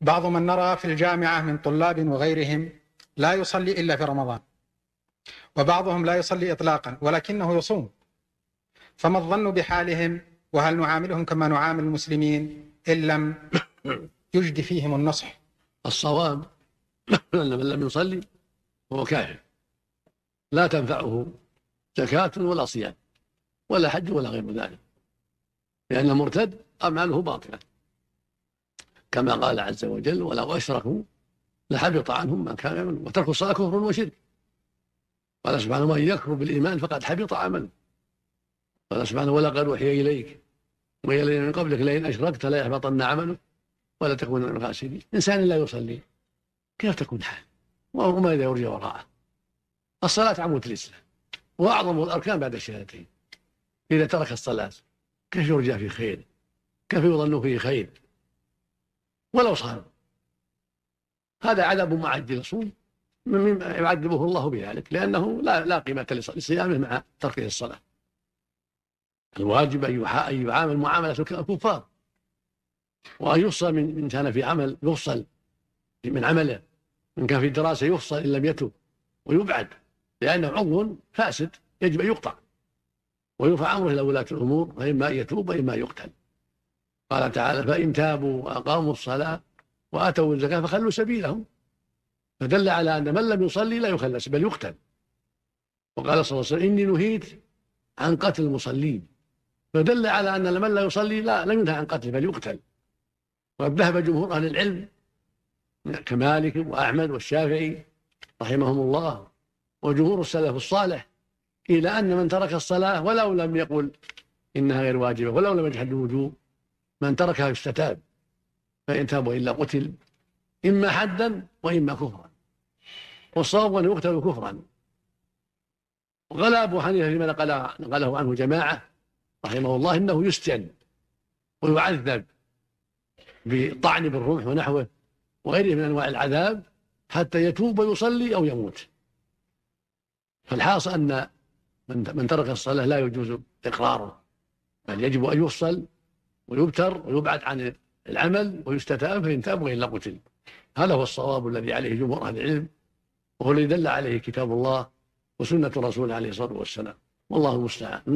بعض من نرى في الجامعة من طلاب وغيرهم لا يصلي إلا في رمضان وبعضهم لا يصلي إطلاقا ولكنه يصوم فما الظن بحالهم وهل نعاملهم كما نعامل المسلمين إن لم يجد فيهم النصح الصواب أن من لم يصلي هو كافر لا تنفعه زكاة ولا صيام ولا حج ولا غير ذلك لأن مرتد أعماله باطلة كما قال عز وجل ولو أشركوا لحبط عنهم ما كانوا يعملون وترك الصلاة كفر وشرك قال سبحانه من يكفر بالإيمان فقد حبط عمله قال سبحانه ولقد أوحي إليك وإلى من قبلك لئن أشركت لا يحبطن عملك ولا تكون من الخاسرين إنسان لا يصلي كيف تكون حال وماذا يرجى وراءه الصلاة عمود الإسلام وأعظم الأركان بعد الشهادتين إذا ترك الصلاة كيف يرجى في خير كيف يظن فيه خير ولو صار هذا عذاب معد للصوم مما يعذبه الله بذلك لأنه لا لا قيمة لصيامه مع تركه الصلاة الواجب أن يعامل معاملة الكفار وأن يفصل من إن كان في عمل يفصل من عمله من كان في دراسة يفصل إن لم يتب ويبعد لأنه عضو فاسد يجب أن يقطع ويرفع أمره إلى ولاة الأمور فإما أن يتوب وإما يقتل قال تعالى فإن تابوا وأقاموا الصلاة وآتوا الزكاة فخلوا سبيلهم فدل على أن من لم يصلي لا يخلص بل يقتل وقال صلى الله عليه وسلم إني نهيت عن قتل المصلين فدل على أن من لا يصلي لا لم ينهى عن قتله بل يقتل وقد ذهب جمهور أهل العلم كمالك وأحمد والشافعي رحمهم الله وجمهور السلف الصالح إلى أن من ترك الصلاة ولو لم يقل إنها غير واجبة ولو لم يجحد الوجوب من تركها يستتاب فإن تاب وإلا قتل إما حدا وإما كفرا والصواب أن يقتل كفرا وقال أبو حنيفة فيما نقله عنه جماعة رحمه الله أنه يسجن ويعذب بطعن بالرمح ونحوه وغيره من أنواع العذاب حتى يتوب ويصلي أو يموت فالحاصل أن من ترك الصلاة لا يجوز إقراره بل يجب أن يفصل ويبتر ويبعد عن العمل ويستتاب فإن تاب وإلا قتل هذا هو الصواب الذي عليه جمهور أهل العلم وهو الذي دل عليه كتاب الله وسنة الرسول عليه الصلاة والسلام والله المستعان